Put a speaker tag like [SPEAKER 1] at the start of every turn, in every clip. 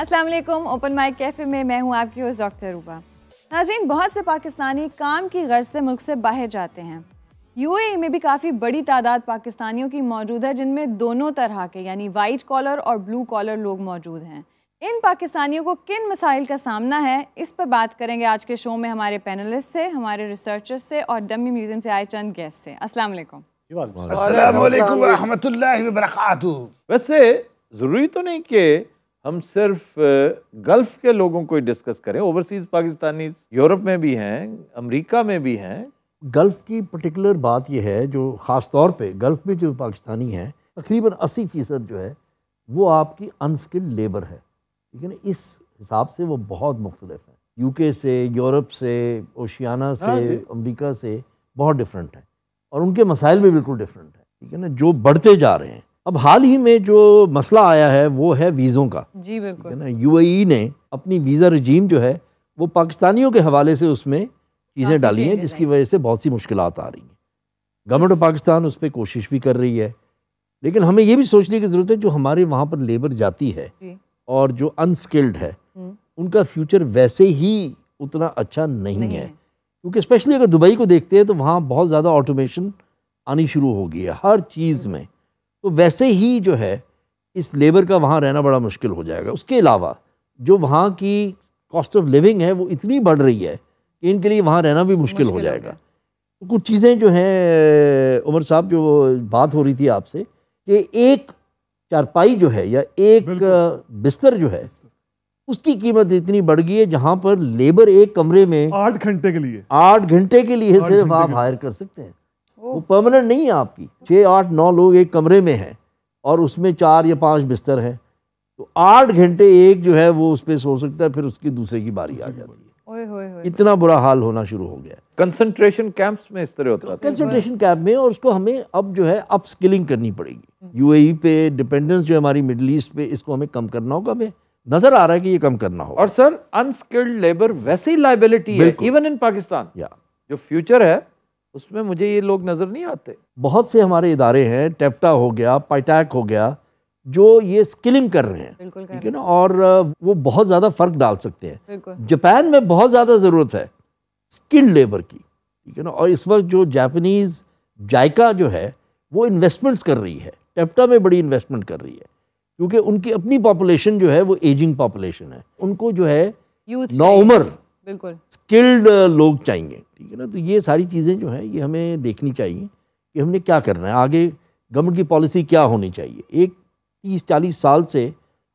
[SPEAKER 1] अस्सलाम वालेकुम open mic cafe में मैं हूं आपकी होस्ट डॉक्टर रूबा नाजीन बहुत से पाकिस्तानी काम की गर्ज से मुल्क से बाहर जाते हैं यूएई में भी काफ़ी बड़ी तादाद पाकिस्तानियों की मौजूद है जिनमें दोनों तरह के यानी वाइट कॉलर और ब्लू कॉलर लोग मौजूद हैं इन पाकिस्तानियों को किन मसाइल का सामना है इस पर बात करेंगे आज के शो में हमारे पैनलिस्ट से हमारे रिसर्चर्स से और डमी म्यूजियम से आए चंद गेस्ट से अस्सलाम वालेकुम
[SPEAKER 2] वैसे ज़रूरी तो नहीं कि हम सिर्फ गल्फ के लोगों को ही डिस्कस करें ओवरसीज पाकिस्तानी यूरोप में भी हैं अमेरिका में भी
[SPEAKER 3] हैं गल्फ की पर्टिकुलर बात यह है जो ख़ास तौर पे गल्फ में जो पाकिस्तानी हैं तकरीबन अस्सी फ़ीसद जो है वो आपकी अनस्किल्ड लेबर है ठीक है ना इस हिसाब से वो बहुत मुख्तलिफ है यूके से यूरोप से ओशियाना हाँ से अमेरिका से बहुत डिफरेंट है और उनके मसाइल भी बिल्कुल डिफरेंट है ठीक है ना जो बढ़ते जा रहे हैं अब हाल ही में जो मसला आया है वो है वीज़ों का
[SPEAKER 1] जी बिल्कुल ना
[SPEAKER 3] यूएई ने अपनी वीज़ा रजीम जो है वो पाकिस्तानियों के हवाले से उसमें चीज़ें डाली हैं जिसकी वजह से बहुत सी मुश्किल आ रही हैं गवर्नमेंट ऑफ पाकिस्तान उस पर कोशिश भी कर रही है लेकिन हमें ये भी सोचने की ज़रूरत है जो हमारे वहाँ पर लेबर जाती है और जो अनस्किल्ड है हम्म। उनका फ्यूचर वैसे ही उतना अच्छा नहीं, नहीं है क्योंकि स्पेशली अगर दुबई को देखते हैं तो वहाँ बहुत ज़्यादा ऑटोमेशन आनी शुरू हो गई है हर चीज़ में तो वैसे ही जो है इस लेबर का वहाँ रहना बड़ा मुश्किल हो जाएगा उसके अलावा जो वहाँ की कॉस्ट ऑफ लिविंग है वो इतनी बढ़ रही है कि इनके लिए वहाँ रहना भी मुश्किल, मुश्किल हो जाएगा तो कुछ चीज़ें जो हैं उमर साहब जो बात हो रही थी आपसे कि एक चारपाई जो है या एक बिस्तर जो है उसकी कीमत इतनी बढ़ गई है जहाँ पर लेबर एक कमरे में
[SPEAKER 4] आठ घंटे के लिए
[SPEAKER 3] आठ घंटे के लिए सिर्फ आप हायर कर
[SPEAKER 4] सकते हैं वो
[SPEAKER 3] परमानेंट नहीं है आपकी छः आठ नौ लोग एक कमरे में हैं और उसमें चार या पांच बिस्तर हैं तो आठ घंटे एक जो है वो उस पर सो सकता है फिर उसकी दूसरे की बारी आ जाती है इतना बुरा हाल होना शुरू हो गया कंसंट्रेशन कैंप्स में इस तरह होता है कंसंट्रेशन कैंप में और उसको हमें अब जो है अप स्किलिंग करनी पड़ेगी यूएई e पे डिपेंडेंस जो हमारी मिडल ईस्ट पे इसको हमें कम करना होगा हमें नजर आ रहा है कि ये कम करना होगा और सर अनस्किल्ड लेबर वैसे ही लाइबिलिटी है
[SPEAKER 2] इवन इन पाकिस्तान या जो फ्यूचर है उसमें मुझे ये लोग नज़र नहीं आते
[SPEAKER 3] बहुत से हमारे इदारे हैं टेप्टा हो गया पाइटैक हो गया जो ये स्किलिंग कर रहे हैं ठीक है ना और वो बहुत ज़्यादा फ़र्क डाल सकते हैं जापान में बहुत ज़्यादा ज़रूरत है स्किल्ड लेबर की ठीक है ना और इस वक्त जो जापानीज़ जायका जो है वो इन्वेस्टमेंट्स कर रही है टेप्टा में बड़ी इन्वेस्टमेंट कर रही है क्योंकि उनकी अपनी पॉपुलेशन जो है वो एजिंग पॉपुलेशन है उनको जो है
[SPEAKER 1] नौ उम्र बिल्कुल
[SPEAKER 3] स्किल्ड लोग चाहिए ठीक है ना तो ये सारी चीज़ें जो हैं ये हमें देखनी चाहिए कि हमने क्या करना है आगे गवर्नमेंट की पॉलिसी क्या होनी चाहिए एक तीस चालीस साल से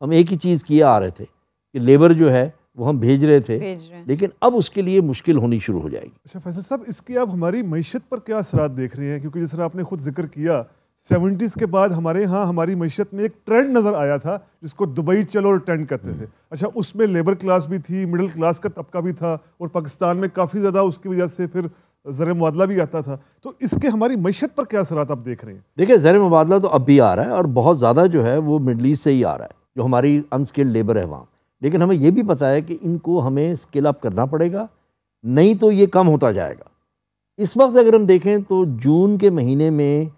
[SPEAKER 3] हम एक ही चीज़ किए आ रहे थे कि लेबर जो है वो हम भेज रहे थे भेज रहे। लेकिन अब उसके लिए मुश्किल होनी शुरू हो जाएगी
[SPEAKER 4] अच्छा फैसल साहब इसकी आप हमारी मीशत पर क्या असरात देख रहे हैं क्योंकि जिस तरह आपने खुद जिक्र किया सेवेंटीज़ के बाद हमारे यहाँ हमारी मीशत में एक ट्रेंड नज़र आया था जिसको दुबई चलो ट्रेंड कहते थे अच्छा उसमें लेबर क्लास भी थी मिडिल क्लास का तबका भी था और पाकिस्तान में काफ़ी ज़्यादा उसकी वजह से फिर ज़र मुबादला भी आता था तो इसके हमारी मीशत पर क्या असरात आप देख रहे हैं
[SPEAKER 3] देखिए ज़र मुबादला तो अब भी आ रहा है और बहुत ज़्यादा जो है वो मिडल ईस्ट से ही आ रहा है जो हमारी अनस्किल्ड लेबर है वहाँ लेकिन हमें ये भी पता है कि इनको हमें स्किल अप करना पड़ेगा नहीं तो ये कम होता जाएगा इस वक्त अगर हम देखें तो जून के महीने में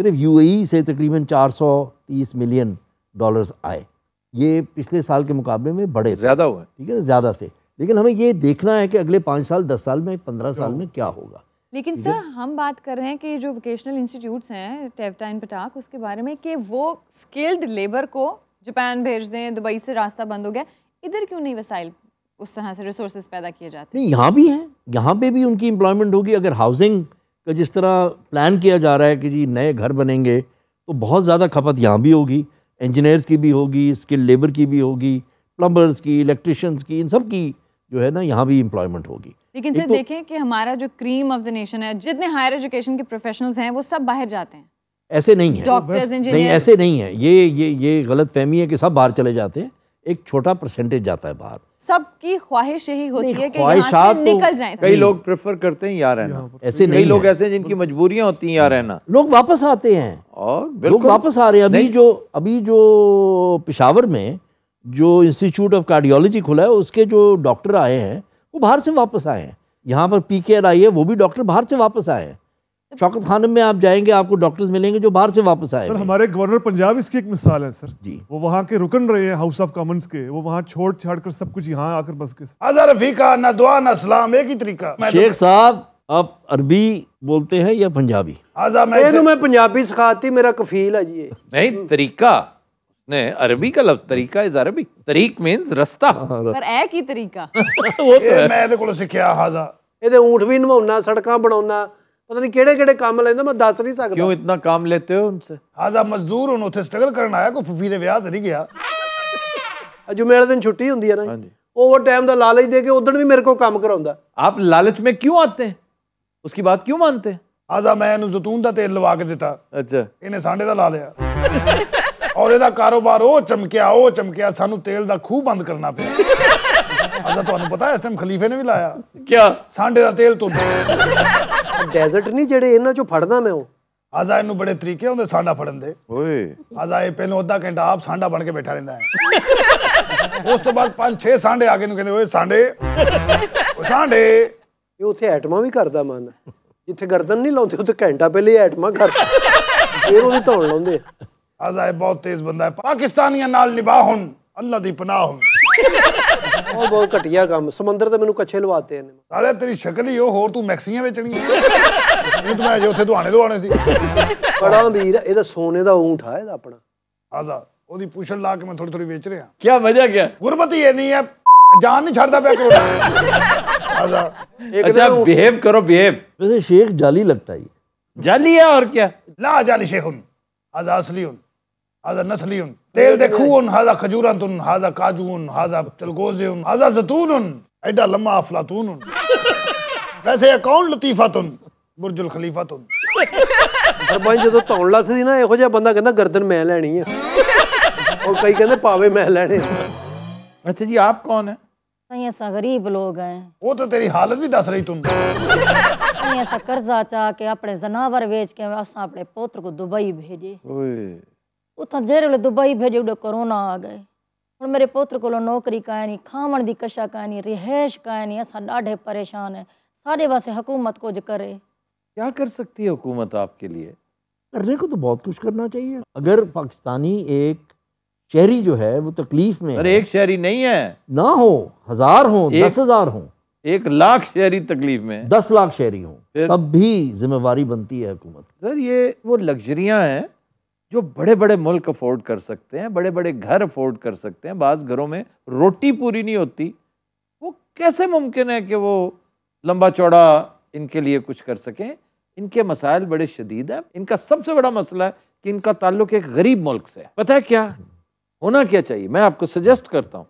[SPEAKER 3] सिर्फ यूएई e से तकरीबन 430 मिलियन डॉलर्स आए ये पिछले साल के मुकाबले में बड़े ज़्यादा हुए ठीक है ज़्यादा थे लेकिन हमें ये देखना है कि अगले पाँच साल दस साल में पंद्रह साल में क्या होगा
[SPEAKER 1] लेकिन सर हम बात कर रहे हैं कि जो वोकेशनल इंस्टीट्यूट्स हैं टेवटा एंड पटाक उसके बारे में कि वो स्किल्ड लेबर को जापान भेज दें दुबई से रास्ता बंद हो गया इधर क्यों नहीं वसाइल उस तरह से रिसोर्सेज पैदा किए जाते हैं यहाँ
[SPEAKER 3] भी हैं यहाँ पे भी उनकी एम्प्लॉयमेंट होगी अगर हाउसिंग का जिस तरह प्लान किया जा रहा है कि जी नए घर बनेंगे तो बहुत ज़्यादा खपत यहाँ भी होगी इंजीनियर्स की भी होगी स्किल लेबर की भी होगी प्लम्बर्स की इलेक्ट्रिशियंस की इन सब की जो है ना यहाँ भी इम्प्लॉयमेंट होगी
[SPEAKER 1] लेकिन सर तो, देखें कि हमारा जो क्रीम ऑफ द नेशन है जितने हायर एजुकेशन के प्रोफेशनल्स हैं वो सब बाहर जाते हैं
[SPEAKER 3] ऐसे नहीं है डॉक्टर्स नहीं ऐसे नहीं है ये ये ये गलत फहमी है कि सब बाहर चले जाते हैं एक छोटा परसेंटेज जाता है बाहर
[SPEAKER 1] सबकी ख्वाहिश यही होती है कि यहाँ से तो निकल जाएं कई लोग
[SPEAKER 2] प्रेफर करते हैं यहाँ रहना ऐसे नहीं लोग ऐसे जिनकी मजबूरियां होती हैं यहाँ हाँ। रहना
[SPEAKER 3] लोग वापस आते हैं और लोग वापस आ रहे हैं अभी जो अभी जो पिशावर में जो इंस्टीट्यूट ऑफ कार्डियोलॉजी खुला है उसके जो डॉक्टर आए हैं वो बाहर से वापस आए हैं यहाँ पर पी के आई है वो भी डॉक्टर बाहर से वापस आए हैं शौकत खानम में आप जाएंगे आपको डॉक्टर्स मिलेंगे जो बाहर से वापस आए सर
[SPEAKER 4] हमारे गवर्नर पंजाब इसकी एक मिसाल है सर जी वो वहाँ के रुकन रहे हैं हाउस ऑफ कॉमन्स के वो वहाँ छोड़ छाड़ कर सब कुछ यहाँ आकर बस के अजहर ना दुआ ना सलाम एक ही तरीका तो-
[SPEAKER 3] शेख साहब आप अरबी बोलते हैं या पंजाबी
[SPEAKER 4] मैं तो- मैं
[SPEAKER 5] पंजाबी सिखाती मेरा कफील है जी
[SPEAKER 3] नहीं तरीका नहीं अरबी का लफ्ज तरीका
[SPEAKER 2] इज अरबी तरीक मींस हाँ, रास्ता पर
[SPEAKER 1] ए की तरीका वो तो मैं
[SPEAKER 2] ਇਹਦੇ हाजा
[SPEAKER 5] ये ਹਾਜ਼ਾ भी ਊਂਠ सड़क बना ਪਤਾ ਨਹੀਂ ਕਿਹੜੇ ਕਿਹੜੇ ਕੰਮ ਲੈਂਦਾ ਮੈਂ ਦੱਸ ਨਹੀਂ ਸਕਦਾ ਕਿਉਂ
[SPEAKER 6] ਇਤਨਾ ਕੰਮ ਲੈਤੇ ਹੋ ਉਨਸੇ ਹਾਜ਼ਾ ਮਜ਼ਦੂਰ ਹੁਣ ਉੱਥੇ ਸਟਰਗਲ ਕਰਨ ਆਇਆ ਕੋ ਫੁੱਫੀ ਦੇ ਵਿਆਹ ਤੇ ਨਹੀਂ ਗਿਆ
[SPEAKER 5] ਜੁਮੇ ਵਾਲੇ ਦਿਨ ਛੁੱਟੀ ਹੁੰਦੀ ਹੈ ਨਾ ਹਾਂਜੀ ओवर टाइम का लालच दे के उदन भी मेरे को काम कराਉਂਦਾ आप
[SPEAKER 6] लालच में क्यों आते हैं उसकी बात क्यों मानते हैं आजा मैं ਇਹਨੂੰ ਜ਼ੈਤੂਨ ਦਾ ਤੇਲ ਲਵਾ ਕੇ ਦਿੱਤਾ ਅੱਛਾ ਇਹਨੇ ਸਾਂਡੇ ਦਾ ਲਾ ਲਿਆ ਔਰ ਇਹਦਾ ਕਾਰੋਬਾਰ ਉਹ ਚਮਕਿਆ ਉਹ ਚਮਕਿਆ ਸਾਨੂੰ ਤੇਲ ਦਾ ਖੂਹ ਬੰਦ ਕਰਨਾ ਪਿਆ ਆਜਾ ਤੁਹਾਨੂੰ ਪਤਾ ਇਸ ਟਾਈਮ ਖਲੀਫੇ ਨੇ ਵੀ ਲਾਇਆ ਕੀ ਸਾਂਡੇ ਦਾ ਤੇਲ ਤੋਂ ਡੈਜ਼ਰਟ ਨਹੀਂ ਜਿਹੜੇ ਇਹਨਾਂ ਚੋਂ ਫੜਦਾ ਮੈਂ ਉਹ ਆਜ਼ਾ ਇਹਨੂੰ ਬੜੇ ਤਰੀਕੇ ਹੁੰਦੇ ਸਾਡਾ ਫੜਨ ਦੇ ਓਏ ਆਜ਼ਾ ਇਹ ਪਹਿਲਾਂ ਅੱਧਾ ਘੰਟਾ ਆਪ ਸਾਂਡਾ ਬਣ ਕੇ ਬੈਠਾ ਰਹਿੰਦਾ ਹੈ ਉਸ ਤੋਂ ਬਾਅਦ ਪੰਜ ਛੇ ਸਾਂਡੇ ਆ ਕੇ ਨੂੰ ਕਹਿੰਦੇ ਓਏ ਸਾਂਡੇ ਓ ਸਾਂਡੇ
[SPEAKER 5] ਇਹ ਉੱਥੇ ਐਟਮਾਂ ਵੀ ਕਰਦਾ ਮਨ ਜਿੱਥੇ ਗਰਦਨ ਨਹੀਂ ਲਾਉਂਦੇ ਉੱਥੇ ਘੰਟਾ ਪਹਿਲੇ ਐਟਮਾਂ ਕਰਦਾ ਫੇਰ ਉਹਦੀ ਧੌਣ ਲਾਉਂਦੇ ਆਜ਼ਾ ਇਹ ਬਹੁਤ ਤੇਜ਼ ਬੰਦਾ ਹੈ ਪਾਕਿਸਤਾਨੀਆਂ ਨਾਲ ਨਿਭਾਹੁਣ ਅੱਲਾ ਦੀ ਪਨਾਹ ਹੋਵੇ ਉਹ ਬਹੁਤ ਘਟੀਆ ਕੰਮ ਸਮੁੰਦਰ ਤੇ ਮੈਨੂੰ ਕੱਛੇ ਲਵਾਤੇ ਨੇ ਸਾਲੇ
[SPEAKER 6] ਤੇਰੀ ਸ਼ਕਲ ਹੀ ਉਹ ਹੋਰ ਤੂੰ ਮੈਕਸੀਆਂ ਵੇਚਣੀਆਂ ਇਹ ਤਾਂ ਮੈਂ ਜੇ ਉੱਥੇ ਦੁਹਾਣੇ ਲਵਾਣੇ ਸੀ ਬੜਾ ਅਮੀਰ ਇਹ ਤਾਂ ਸੋਨੇ ਦਾ ਊਂਠ ਆ ਇਹਦਾ ਆਪਣਾ ਆਜ਼ਾ ਉਹਦੀ ਪੁਸ਼ਲ ਲਾ ਕੇ ਮੈਂ ਥੋੜੀ ਥੋੜੀ ਵੇਚ ਰਿਹਾ ਕੀ ਮਜ਼ਾ ਕੀ ਗੁਰਬਤ ਹੀ ਨਹੀਂ ਹੈ ਜਾਨ ਨਹੀਂ ਛੱਡਦਾ ਪਿਆ ਕਰੋੜ ਆਜ਼ਾ
[SPEAKER 4] अच्छा बिहेव करो
[SPEAKER 3] बिहेव वैसे शेख जाली लगता है
[SPEAKER 6] जाली है और क्या ला जाली शेख उन आजा असली उन आजा नस्ली उन तेल देखून हाजा खजूरन तुन हाजा काजून हाजा चलगोजेउन हाजा जतूनन एडा लम्मा अफलातूनन वैसे ये कौन लतीफा तुन बुर्जुल खलीफा तुन पर भाई
[SPEAKER 5] जो तौण लख दी ना एहो जे बंदा कहंदा गर्दन मैं लेनी है और कई कहंदे पावे मैं लेने
[SPEAKER 6] अच्छा जी आप कौन है
[SPEAKER 2] ऐसा गरीब लोग हैं
[SPEAKER 6] वो तो तेरी हालत भी दस रही तुम
[SPEAKER 2] ऐसा कर्जा चाह के अपने जनावर बेच के अपने पोत्र को दुबई भेजे उतना जेरे वे दुबई भेजे उड़े कोरोना आ गए हम मेरे पोत्र को नौकरी नहीं खावण की कशा नहीं रिहायश रिहाइश नहीं असा ढे परेशान है साढ़े वास्ते हुकूमत कुछ करे क्या कर सकती है हुकूमत आपके लिए
[SPEAKER 3] करने को तो बहुत कुछ करना चाहिए अगर पाकिस्तानी एक शहरी जो है वो तकलीफ में अरे एक शहरी नहीं है ना हो हजार हो एक, दस हजार हो एक लाख शहरी तकलीफ में दस लाख शहरी हो तब भी जिम्मेवारी बनती है हुकूमत
[SPEAKER 2] सर ये वो लग्जरियां हैं जो बड़े बड़े मुल्क अफोर्ड कर सकते हैं बड़े बड़े घर अफोर्ड कर सकते हैं बाज़ घरों में रोटी पूरी नहीं होती वो कैसे मुमकिन है कि वो लंबा चौड़ा इनके लिए कुछ कर सकें इनके मसाइल बड़े शदीद हैं इनका सबसे बड़ा मसला है कि इनका ताल्लुक एक गरीब मुल्क से है पता है क्या होना क्या चाहिए मैं आपको सजेस्ट करता हूँ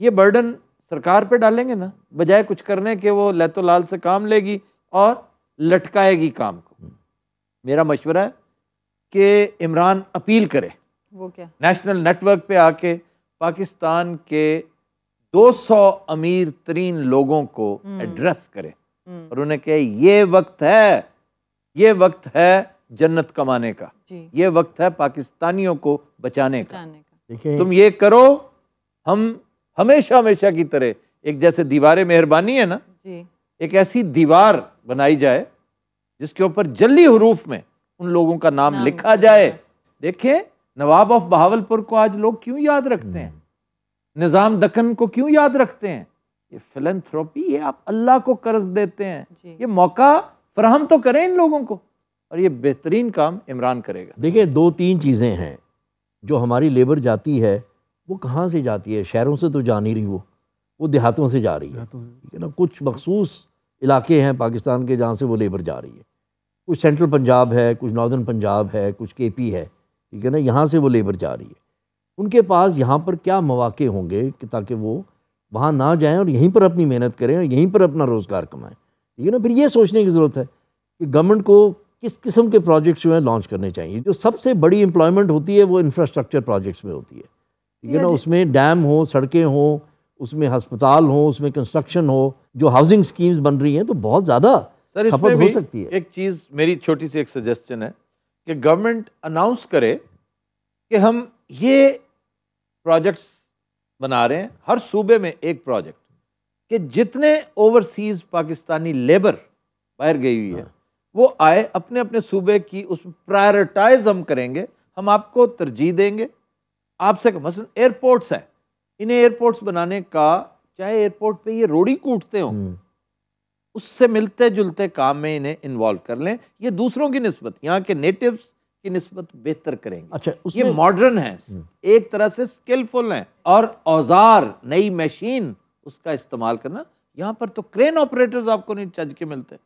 [SPEAKER 2] ये बर्डन सरकार पर डालेंगे ना बजाय कुछ करने के वो लैतो लाल से काम लेगी और लटकाएगी काम को मेरा मशवरा है कि इमरान अपील करे वो क्या नेशनल नेटवर्क पे आके पाकिस्तान के 200 अमीर तरीन लोगों को हम्म। एड्रेस करे हम्म। और उन्हें कहे ये वक्त है ये वक्त है जन्नत कमाने का ये वक्त है पाकिस्तानियों को बचाने, बचाने का, का। तुम ये करो हम हमेशा हमेशा की तरह एक जैसे दीवार मेहरबानी है ना जी। एक ऐसी दीवार बनाई जाए जिसके ऊपर जल्दी हरूफ में उन लोगों का नाम, नाम लिखा जाए देखें नवाब ऑफ बहावलपुर को आज लोग क्यों याद रखते हैं निज़ाम दखन को क्यों याद रखते हैं ये फिलंथ्रोपी ये आप अल्लाह को कर्ज देते हैं ये मौका फ्राहम तो करें इन लोगों को और ये बेहतरीन काम
[SPEAKER 3] इमरान करेगा देखिए दो तीन चीज़ें हैं जो हमारी लेबर जाती है वो कहाँ से जाती है शहरों से तो जा नहीं रही वो वो देहातों से जा रही है है ना कुछ मखसूस इलाके हैं पाकिस्तान के जहाँ से वो लेबर जा रही है कुछ सेंट्रल पंजाब है कुछ नॉर्दर्न पंजाब है कुछ के पी है ठीक है ना यहाँ से वो लेबर जा रही है उनके पास यहाँ पर क्या मौाक़े होंगे कि ताकि वो वहाँ ना जाएँ और यहीं पर अपनी मेहनत करें और यहीं पर अपना रोज़गार कमाएँ ठीक है ना फिर ये सोचने की ज़रूरत है कि गवर्नमेंट को किस किस्म के प्रोजेक्ट्स जो हैं लॉन्च करने चाहिए जो सबसे बड़ी एम्प्लॉयमेंट होती है वो इंफ्रास्ट्रक्चर प्रोजेक्ट्स में होती है ठीक है ना उसमें डैम हो सड़कें हों उसमें हस्पताल हो उसमें कंस्ट्रक्शन हो जो हाउसिंग स्कीम्स बन रही हैं तो बहुत ज़्यादा सर इसमें भी हो सकती है
[SPEAKER 2] एक चीज मेरी छोटी सी एक सजेशन है कि गवर्नमेंट अनाउंस करे कि हम ये प्रोजेक्ट्स बना रहे हैं हर सूबे में एक प्रोजेक्ट कि जितने ओवरसीज पाकिस्तानी लेबर बाहर गई हुई है हाँ। वो आए अपने अपने सूबे की उस प्रायोरिटाइज हम करेंगे हम आपको तरजीह देंगे आपसे मसलन एयरपोर्ट्स हैं इन्हें एयरपोर्ट्स बनाने का चाहे एयरपोर्ट पे ये रोड़ी कूटते हों हम्म। उससे मिलते जुलते काम में इन्हें इन्वॉल्व कर लें ये दूसरों की नस्बत यहाँ के नेटिव्स की नस्बत बेहतर करेंगे
[SPEAKER 3] अच्छा ये मॉडर्न है
[SPEAKER 2] हम्म। एक तरह से स्किलफुल हैं और औजार नई मशीन उसका इस्तेमाल करना यहाँ पर तो क्रेन ऑपरेटर्स आपको नहीं चज के मिलते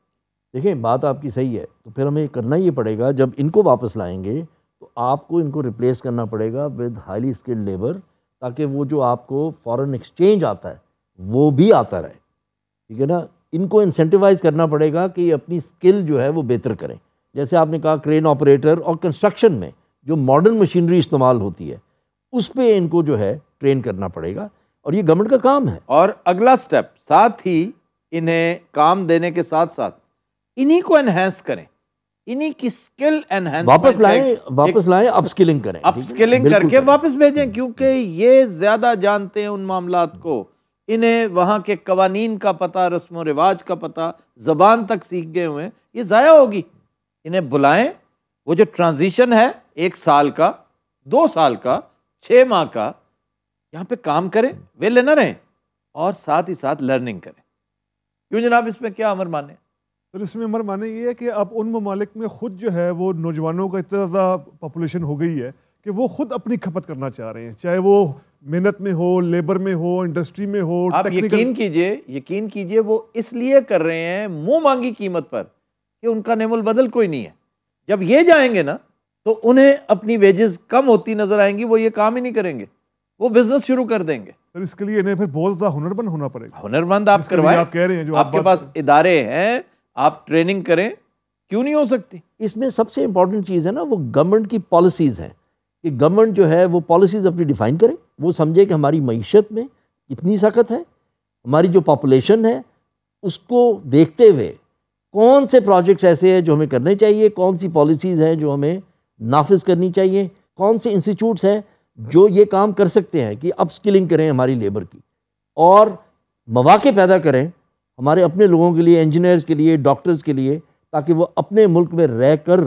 [SPEAKER 3] देखिए बात आपकी सही है तो फिर हमें करना ही पड़ेगा जब इनको वापस लाएंगे तो आपको इनको रिप्लेस करना पड़ेगा विद हाईली स्किल्ड लेबर ताकि वो जो आपको फॉरेन एक्सचेंज आता है वो भी आता रहे ठीक है ना इनको इंसेंटिवाइज करना पड़ेगा कि अपनी स्किल जो है वो बेहतर करें जैसे आपने कहा क्रेन ऑपरेटर और कंस्ट्रक्शन में जो मॉडर्न मशीनरी इस्तेमाल होती है उस पर इनको जो है ट्रेन करना पड़ेगा और ये गवर्नमेंट का काम है
[SPEAKER 2] और अगला स्टेप साथ ही इन्हें काम देने के साथ साथ इन्हीं को एनहेंस करें इन्हीं की स्किल एनहेंस
[SPEAKER 3] वापस लाएं वापस लाएं अपस्किलिंग करें अपस्किलिंग करके
[SPEAKER 2] वापस भेजें क्योंकि ये ज्यादा जानते हैं उन मामला को इन्हें वहाँ के कवानीन का पता रस्म रिवाज का पता ज़बान तक सीख गए हुए हैं ये ज़ाया होगी इन्हें बुलाएं वो जो ट्रांजिशन है एक साल का दो साल का छः माह का यहाँ पे काम करें वे लेना रहें और साथ ही साथ लर्निंग करें क्यों जनाब इसमें क्या अमर माने
[SPEAKER 4] फिर इसमें अमर माने ये है कि अब उन ममालिक में ख़ुद जो है वो नौजवानों का इतना ज़्यादा पॉपुलेशन हो गई है कि वो ख़ुद अपनी खपत करना चाह रहे हैं चाहे वो मेहनत में हो लेबर में हो इंडस्ट्री में हो आप यकीन
[SPEAKER 2] कीजिए यकीन कीजिए वो इसलिए कर रहे हैं मुंह मांगी कीमत पर कि उनका नेमुल बदल कोई नहीं है जब ये जाएंगे ना तो उन्हें अपनी वेजेस कम होती नजर आएंगी वो ये काम ही नहीं करेंगे वो बिजनेस शुरू
[SPEAKER 4] कर देंगे सर इसके लिए इन्हें फिर बहुत ज्यादा हुनरमंद होना पड़ेगा हुनरमंद आप करवाएं आप कह रहे हैं जो आपके पास
[SPEAKER 2] इदारे हैं आप ट्रेनिंग करें
[SPEAKER 4] क्यों नहीं हो सकती इसमें सबसे इंपॉर्टेंट चीज़ है ना
[SPEAKER 3] वो गवर्नमेंट की पॉलिसीज़ हैं कि गवर्नमेंट जो है वो पॉलिसीज़ अपनी डिफाइन करें वो समझे कि हमारी मीशत में इतनी सख्त है हमारी जो पॉपुलेशन है उसको देखते हुए कौन से प्रोजेक्ट्स ऐसे हैं जो हमें करने चाहिए कौन सी पॉलिसीज़ हैं जो हमें नाफिज करनी चाहिए कौन से इंस्टीट्यूट्स हैं जो ये काम कर सकते हैं कि अप स्किलिंग करें हमारी लेबर की और मौाक़े पैदा करें हमारे अपने लोगों के लिए इंजीनियर्स के लिए डॉक्टर्स के लिए ताकि वो अपने मुल्क में रह कर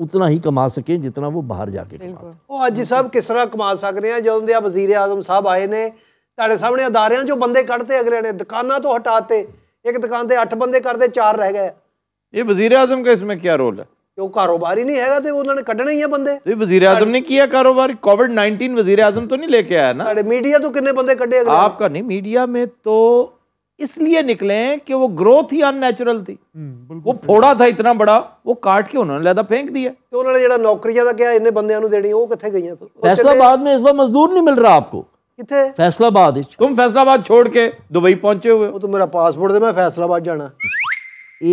[SPEAKER 3] ਉਤਨਾ ਹੀ ਕਮਾ ਸਕੇ ਜਿੰਨਾ ਉਹ ਬਾਹਰ ਜਾ ਕੇ ਕਮਾਉਂਦੇ
[SPEAKER 5] ਉਹ ਅੱਜ ਸਾਹਿਬ ਕਿਸ ਤਰ੍ਹਾਂ ਕਮਾ ਸਕਦੇ ਆ ਜਦੋਂ ਦੇ ਆ ਵਜ਼ੀਰ ਆਜ਼ਮ ਸਾਹਿਬ ਆਏ ਨੇ ਤੁਹਾਡੇ ਸਾਹਮਣੇ ਅਦਾਰਿਆਂ ਚੋਂ ਬੰਦੇ ਕੱਢਤੇ ਅਗਲੇ ਨੇ ਦੁਕਾਨਾਂ ਤੋਂ ਹਟਾਤੇ ਇੱਕ ਦੁਕਾਨ ਤੇ 8 ਬੰਦੇ ਕਰਦੇ 4 ਰਹਿ ਗਏ
[SPEAKER 2] ये वजीर आजम का इसमें क्या रोल है
[SPEAKER 5] वो कारोबार ही नहीं है तो उन्होंने
[SPEAKER 2] कटने ही है बंदे तो वजीर आजम ने किया कारोबार कोविड नाइनटीन वजीर आजम तो नहीं लेके आया ना मीडिया तो कितने बंदे कटे आपका नहीं मीडिया में तो इसलिए निकले हैं कि वो ग्रोथ ही अननेचुरल थी हम्म, वो फोड़ा था इतना बड़ा वो काट के उन्होंने ਲੈਦਾ फेंक दिया तो उन्होंने जो नौकरियां का क्या ਕਿਹਾ
[SPEAKER 5] ਇੰਨੇ ਬੰਦਿਆਂ ਨੂੰ ਦੇਣੀ ਉਹ ਕਿੱਥੇ में इस
[SPEAKER 3] बार मजदूर नहीं मिल रहा आपको ਕਿੱਥੇ ਫੈਸਲਾਬਾਦ तुम फैसलाबाद छोड़ के दुबई पहुंचे हुए ਉਹ तो मेरा पासपोर्ट दे मैं फैसलाबाद जाना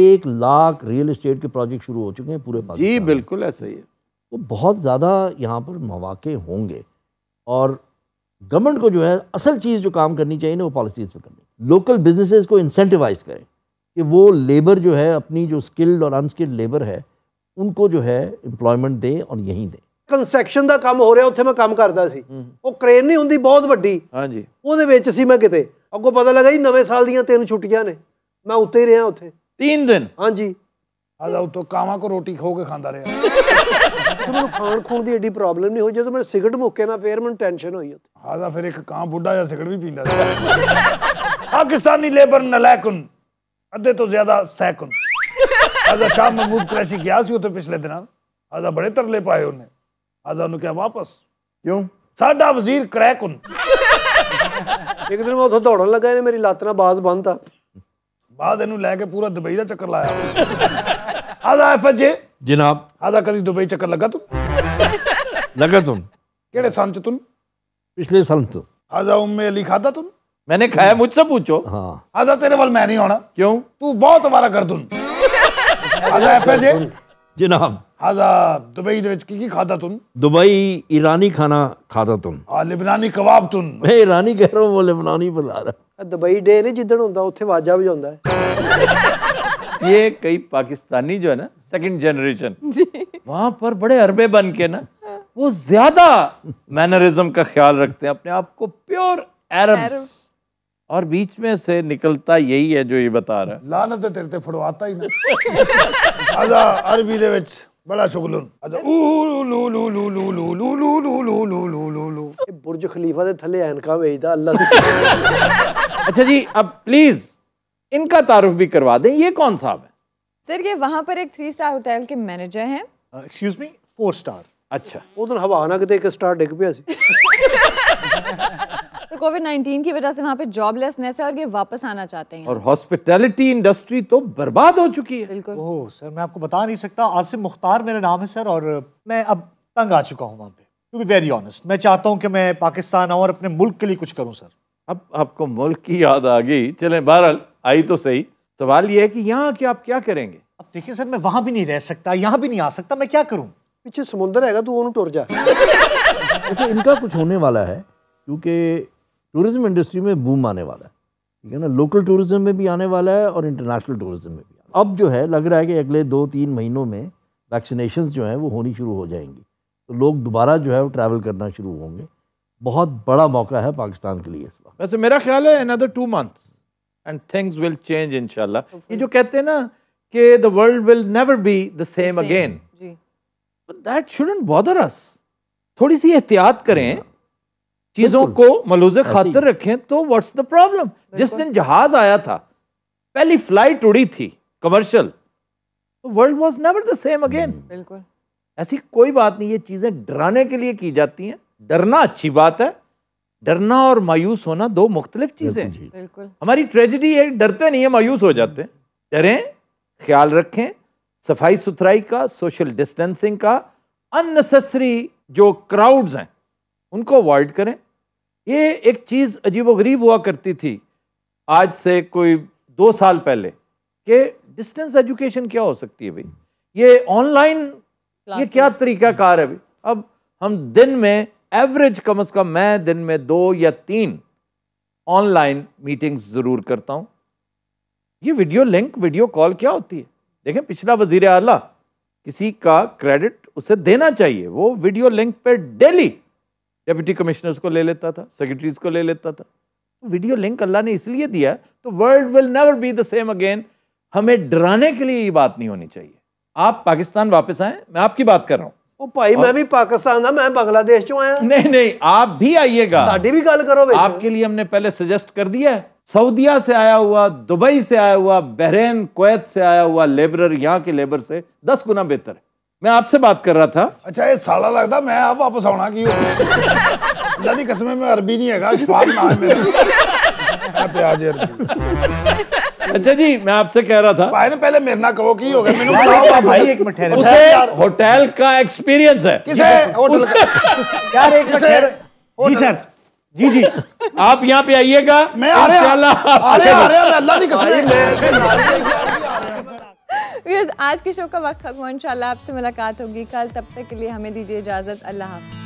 [SPEAKER 3] एक लाख रियल एस्टेट के प्रोजेक्ट शुरू हो चुके हैं पूरे जी बिल्कुल ऐसा ही है तो बहुत ज़्यादा यहाँ पर मौाक़े होंगे और गवर्नमेंट को जो है असल चीज़ जो काम करनी चाहिए ना वो पॉलिसीज़ पे करनी लोकल बिजनेसेस को इंसेंटिवाइज करें कि वो लेबर जो है अपनी जो स्किल्ड और अनस्किल्ड लेबर है उनको जो है ਇੰਪਲੋਇਮੈਂਟ ਦੇ ਔਰ ਯਹੀਂ ਦੇ
[SPEAKER 5] ਕੰਸਟਰਕਸ਼ਨ ਦਾ ਕੰਮ ਹੋ ਰਿਹਾ ਉੱਥੇ ਮੈਂ ਕੰਮ ਕਰਦਾ ਸੀ ਉਹ ਕ੍ਰੇਨ ਨਹੀਂ ਹੁੰਦੀ ਬਹੁਤ ਵੱਡੀ ਹਾਂਜੀ ਉਹਦੇ ਵਿੱਚ ਸੀ ਮੈਂ ਕਿਤੇ ਅੱਗੋਂ ਪਤਾ ਲੱਗਾ ਜੀ ਨਵੇਂ ਸਾਲ ਦੀਆਂ ਤਿੰਨ ਛੁੱਟੀਆਂ ਨੇ ਮੈਂ ਉੱਤੇ ਹੀ ਰਿਹਾ ਉੱਥੇ ਤਿੰਨ ਦਿਨ ਹਾਂਜੀ ਹਾਲਾ ਉਤੋਂ ਕਾਵਾਂ ਕੋ ਰੋਟੀ ਖੋ ਕੇ ਖਾਂਦਾ ਰਿਹਾ ਤੇ ਮੈਨੂੰ ਖਾਣ ਖੋਣ ਦੀ ਐਡੀ ਪ੍ਰੋਬਲਮ ਨਹੀਂ ਹੋਈ ਜਦੋਂ ਮੈਂ ਸਿਗਰਟ ਮੁੱਕੇ ਨਾ ਫੇਰ ਮੈਨੂੰ ਟੈਨਸ਼ਨ ਹੋਈ ਉੱਥੇ ਹਾਲਾ ਫਿਰ ਇੱਕ ਕਾਂ
[SPEAKER 6] ਬੁੱਢਾ ਜਿਹਾ ਸਿਗਰਟ ਵੀ ਪੀਂਦਾ ਸੀ पाकिस्तानी लेबर नलैकुन अद्धे तो ज्यादा सैकुन आजा शाह महमूद कैसी गया पिछले दिन आजा बड़े तरले पाए उन्हें आजा उन्होंने क्या वापस क्यों साडा वजीर क्रैकुन
[SPEAKER 5] एक दिन मैं दौड़न लगा ने मेरी लातना बाज बंद बाज इन लैके
[SPEAKER 6] पूरा दुबई का चक्कर लाया आजा एफ जे जनाब आजा कभी दुबई चक्कर लगा तू लगा तुम केड़े संत तुम
[SPEAKER 3] पिछले संत
[SPEAKER 6] आजा उम्मे अली खादा तू मैंने खाया
[SPEAKER 3] मुझसे पूछो हाँ
[SPEAKER 6] आजा तेरे वाल मैं नहीं होना क्यों तू बहुत हमारा गर्दन
[SPEAKER 3] आजा एफएजे जनाब
[SPEAKER 6] आजा दुबई ਦੇ की ਕੀ ਕੀ ਖਾਦਾ ਤੁਨ
[SPEAKER 3] ਦੁਬਈ ਈਰਾਨੀ ਖਾਣਾ ਖਾਦਾ ਤੁਨ
[SPEAKER 6] ਆ ਲਿਬਨਾਨੀ ਕਬਾਬ ਤੁਨ
[SPEAKER 3] ਮੈਂ ਈਰਾਨੀ ਕਹਿ ਰਹਾ ਹਾਂ ਉਹ ਲਿਬਨਾਨੀ ਬੁਲਾ
[SPEAKER 5] दुबई डे ਡੇ जिधर होता ਹੁੰਦਾ वाजा भी होता
[SPEAKER 2] है ये कई पाकिस्तानी जो है ना सेकंड जनरेशन वहाँ पर बड़े अरबे बन के ना वो ज्यादा मैनरिज्म का ख्याल रखते हैं अपने आप को प्योर अरब्स और बीच में से निकलता यही है जो ये बता रहा है
[SPEAKER 6] लानत है तेरे ते फड़वाता ही ना
[SPEAKER 2] आजा अरबी दे विच बड़ा शुगलन
[SPEAKER 6] आजा ऊ लू लू लू लू लू लू लू लू लू लू लू लू लू ये बुर्ज खलीफा दे थले एनका भेजदा
[SPEAKER 2] अल्लाह अच्छा जी अब प्लीज इनका तारुफ भी करवा दें ये कौन साहब है
[SPEAKER 1] सर ये वहाँ पर एक थ्री स्टार होटल के मैनेजर हैं
[SPEAKER 2] एक्सक्यूज मी फोर
[SPEAKER 5] स्टार अच्छा उधर हवा आना कितने एक स्टार डिग पे
[SPEAKER 1] कोविड 19 की वजह से वहाँ पे जॉबलेसनेस है और ये वापस आना चाहते हैं
[SPEAKER 2] और हॉस्पिटैलिटी इंडस्ट्री तो बर्बाद हो चुकी है बिल्कुल ओह सर मैं आपको बता नहीं सकता आसिम मुख्तार मेरा नाम है सर और मैं अब तंग आ चुका हूँ वहाँ पे टू बी वेरी ऑनेस्ट मैं चाहता हूँ कि मैं पाकिस्तान आऊँ और अपने मुल्क के लिए कुछ करूँ सर अब आपको मुल्क की याद आ गई चले बहरहाल आई तो सही सवाल ये है कि यहाँ के आप क्या करेंगे
[SPEAKER 5] अब देखिए सर मैं वहाँ भी नहीं रह सकता यहाँ भी नहीं आ सकता मैं क्या करूँ पीछे
[SPEAKER 3] समुंदर है तो वो टुर जा अच्छा, इनका कुछ होने वाला है क्योंकि टूरिज्म इंडस्ट्री में बूम आने वाला है ठीक हम्म। है ना लोकल टूरिज्म में भी आने वाला है और इंटरनेशनल टूरिज्म में भी अब जो है लग रहा है कि अगले दो तीन महीनों में वैक्सीनेशन जो हैं वो होनी शुरू हो जाएंगी तो लोग दोबारा जो है वो ट्रैवल करना शुरू होंगे बहुत बड़ा मौका है पाकिस्तान के लिए इस वक्त
[SPEAKER 2] वैसे मेरा ख्याल है another two months and things will change इनशाला ये जो कहते हैं ना कि the world will never be the same again that shouldn't bother us थोड़ी सी एहतियात करें चीज़ों को मलूज खातर रखें तो व्हाट्स द प्रॉब्लम जिस दिन जहाज आया था पहली फ्लाइट उड़ी थी कमर्शियल तो world was never the same again बिल्कुल ऐसी कोई बात नहीं ये चीज़ें डराने के लिए की जाती हैं डरना अच्छी बात है डरना और मायूस होना दो मुख्तलिफ चीज़ें
[SPEAKER 1] हैं
[SPEAKER 2] हमारी ट्रेजिडी है डरते नहीं है मायूस हो जाते हैं डरें ख्याल रखें सफाई सुथराई का सोशल डिस्टेंसिंग का अननेसेसरी जो क्राउड्स हैं उनको अवॉइड करें ये एक चीज़ अजीबोगरीब हुआ करती थी आज से कोई दो साल पहले कि डिस्टेंस एजुकेशन क्या हो सकती है भाई ये ऑनलाइन ये क्या तरीका कार है भाई अब हम दिन में एवरेज कम अज़ कम मैं दिन में दो या तीन ऑनलाइन मीटिंग्स ज़रूर करता हूँ ये वीडियो लिंक वीडियो कॉल क्या होती है देखें पिछला वजीर आला किसी का क्रेडिट उसे देना चाहिए वो वीडियो लिंक पे डेली डेप्यूटी कमिश्नर्स को ले लेता था सेक्रेटरीज को ले लेता था वीडियो तो लिंक अल्लाह ने इसलिए दिया तो world will never be the same again हमें डराने के लिए ये बात नहीं होनी चाहिए आप पाकिस्तान वापस आए मैं आपकी बात कर रहा हूँ ओ
[SPEAKER 5] भाई मैं भी पाकिस्तान था मैं बांग्लादेश चो आया
[SPEAKER 2] नहीं नहीं आप भी आइएगा ਸਾਡੀ ਵੀ ਗੱਲ ਕਰੋ ਵਿੱਚ ਆਪਕੇ ਲਈ ਹਮਨੇ ਪਹਿਲੇ ਸੁਜੈਸਟ ਕਰ ਦਿਆ ਹੈ सऊदिया से आया हुआ दुबई से आया हुआ बहरेन कुवैत से आया हुआ लेबर यहाँ के लेबर से दस गुना बेहतर है मैं आपसे बात कर रहा था अच्छा ये साला लगता
[SPEAKER 6] मैं आप वापस आना की दादी कसम में अरबी नहीं है अशफाक नाम मेरा प्याज अच्छा
[SPEAKER 2] जी मैं आपसे कह रहा
[SPEAKER 6] था भाई ने पहले मेरे ना कहो की हो गया मेनू बताओ भाई एक मिनट ठहरे उसे होटल का एक्सपीरियंस है किसे होटल का यार एक मिनट ठहरे जी सर जी जी आप यहाँ पे आइएगा मैं आ रहा हूँ अल्लाह की कसम
[SPEAKER 1] आज के शो का वक्त हुआ इन आपसे मुलाकात होगी कल तब तक के लिए हमें दीजिए इजाज़त अल्लाह हाफ़